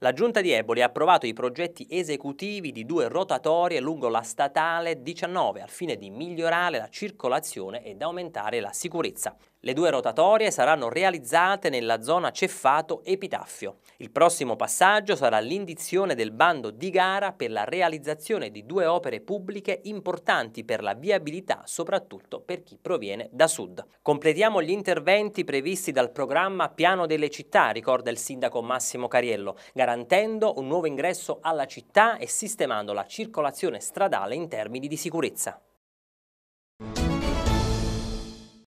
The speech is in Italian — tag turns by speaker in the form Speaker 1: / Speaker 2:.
Speaker 1: La giunta di Eboli ha approvato i progetti esecutivi di due rotatorie lungo la statale 19 al fine di migliorare la circolazione ed aumentare la sicurezza. Le due rotatorie saranno realizzate nella zona Ceffato Epitaffio. Il prossimo passaggio sarà l'indizione del bando di gara per la realizzazione di due opere pubbliche importanti per la viabilità, soprattutto per chi proviene da sud. Completiamo gli interventi previsti dal programma Piano delle città, ricorda il sindaco Massimo Cariello, garantendo un nuovo ingresso alla città e sistemando la circolazione stradale in termini di sicurezza.